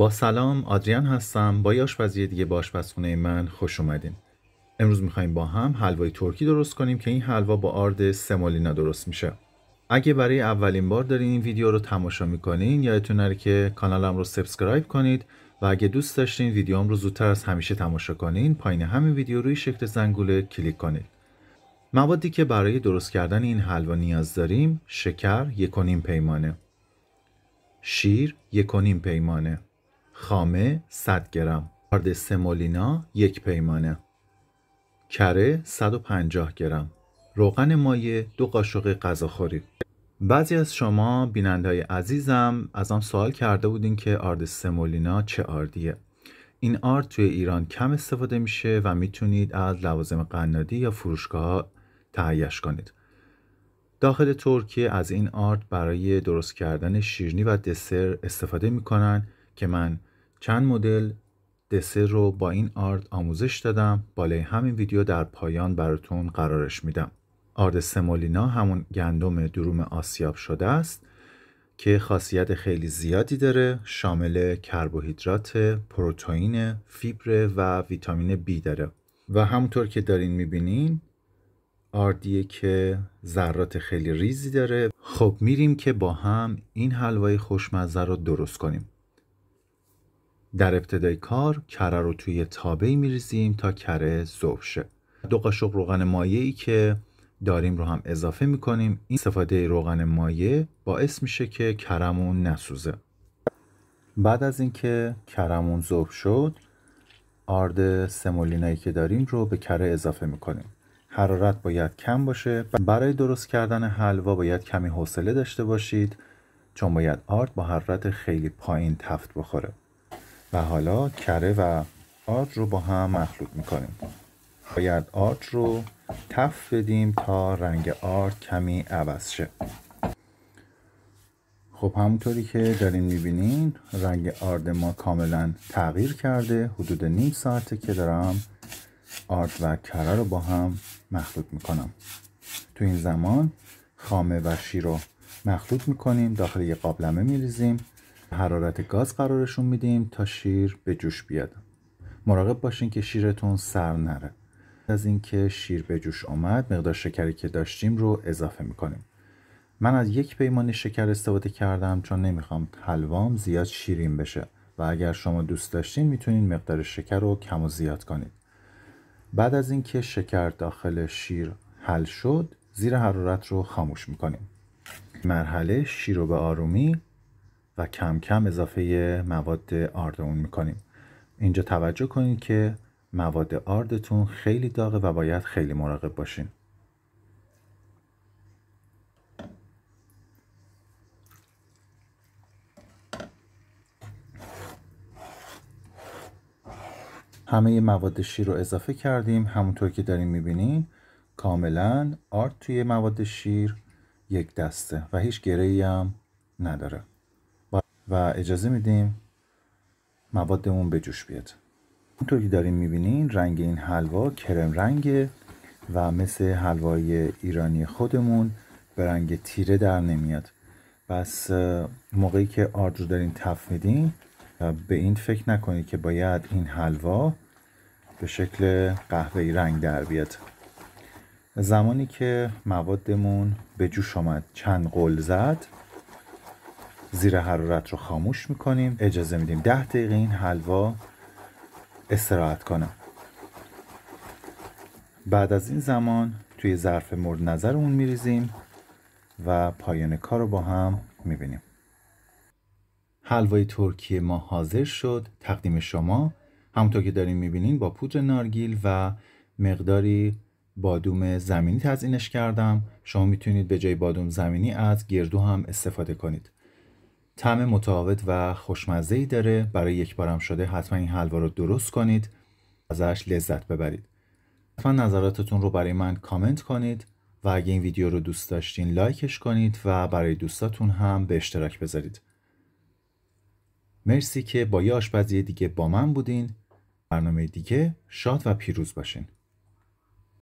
با سلام آدریان هستم با آشپزی دیگه با آشپزخونه من خوش اومدین امروز میخوایم با هم حلوای ترکی درست کنیم که این حلوا با آرد سمولینا درست میشه اگه برای اولین بار دارین این ویدیو رو تماشا میکنین یادتون نره که کانالم رو سابسکرایب کنید و اگه دوست داشتین ویدیوام رو زودتر از همیشه تماشا کنین پایین همین ویدیو روی شکل زنگوله کلیک کنید موادی که برای درست کردن این حلوا نیاز داریم شکر 1.5 پیمانه شیر 1.5 پیمانه خامه 100 گرم آرد سمولینا یک پیمانه کره 150 گرم روغن مایه دو قاشق غذاخوری بعضی از شما بیننده عزیزم از آن سوال کرده بودین که آرد سمولینا چه آردیه این آرد توی ایران کم استفاده میشه و میتونید از لوازم قنادی یا فروشگاه تهیهش کنید داخل ترکیه از این آرد برای درست کردن شیرنی و دسر استفاده میکنن که من چند مدل دسر رو با این آرد آموزش دادم بالای همین ویدیو در پایان براتون قرارش میدم آرد سمولینا همون گندم دروم آسیاب شده است که خاصیت خیلی زیادی داره شامل کربوهیدرات، پروتئین، فیبر و ویتامین B داره و همونطور که دارین میبینین آردیه که ذرات خیلی ریزی داره خب میریم که با هم این حلوای خوشمزه رو درست کنیم در ابتدای کار کره رو توی تابه میریزیم تا کره ذوب شه دو قاشق روغن مایه ای که داریم رو هم اضافه میکنیم این استفاده روغن مایه باعث میشه که کرمون نسوزه بعد از اینکه کرمون ذوب شد آرد سمولینایی که داریم رو به کره اضافه میکنیم حرارت باید کم باشه برای درست کردن حلوا باید کمی حوصله داشته باشید چون باید آرد با حرارت خیلی پایین تفت بخوره و حالا کره و آرد رو با هم مخلوط میکنیم باید آرد رو تف بدیم تا رنگ آرد کمی عوض شه خب همونطوری که دارین میبینین رنگ آرد ما کاملا تغییر کرده حدود نیم ساعته که دارم آرد و کره رو با هم مخلوط میکنم تو این زمان خامه و شیر رو مخلوط میکنیم داخل یه قابلمه میریزیم حرارت گاز قرارشون میدیم تا شیر به جوش بیاد مراقب باشین که شیرتون سر نره از اینکه شیر به جوش آمد مقدار شکری که داشتیم رو اضافه میکنیم من از یک پیمان شکر استفاده کردم چون نمیخوام حلوام زیاد شیرین بشه و اگر شما دوست داشتین میتونین مقدار شکر رو کم و زیاد کنید بعد از اینکه شکر داخل شیر حل شد زیر حرارت رو خاموش میکنیم مرحله شیر رو به آرومی و کم کم اضافه مواد آردمون میکنیم اینجا توجه کنید که مواد آردتون خیلی داغه و باید خیلی مراقب باشین همه مواد شیر رو اضافه کردیم همونطور که داریم میبینین کاملا آرد توی مواد شیر یک دسته و هیچ گرهی هم نداره و اجازه میدیم موادمون به جوش بیاد اونطور که داریم میبینین رنگ این حلوا کرم رنگه و مثل حلوای ایرانی خودمون به رنگ تیره در نمیاد بس موقعی که آرد رو دارین تف میدین به این فکر نکنید که باید این حلوا به شکل قهوه‌ای رنگ در بیاد زمانی که موادمون به جوش آمد چند قل زد زیر حرارت رو خاموش میکنیم اجازه میدیم ده دقیقه این حلوا استراحت کنه بعد از این زمان توی ظرف مورد نظرمون میریزیم و پایان کار رو با هم میبینیم حلوای ترکیه ما حاضر شد تقدیم شما همونطور که داریم میبینین با پودر نارگیل و مقداری بادوم زمینی تزینش کردم شما میتونید به جای بادوم زمینی از گردو هم استفاده کنید طعم متعاوت و خوشمزه ای داره برای یک بارم شده حتما این حلوا رو درست کنید ازش لذت ببرید حتما نظراتتون رو برای من کامنت کنید و اگه این ویدیو رو دوست داشتین لایکش کنید و برای دوستاتون هم به اشتراک بذارید مرسی که با یه آشپزی دیگه با من بودین برنامه دیگه شاد و پیروز باشین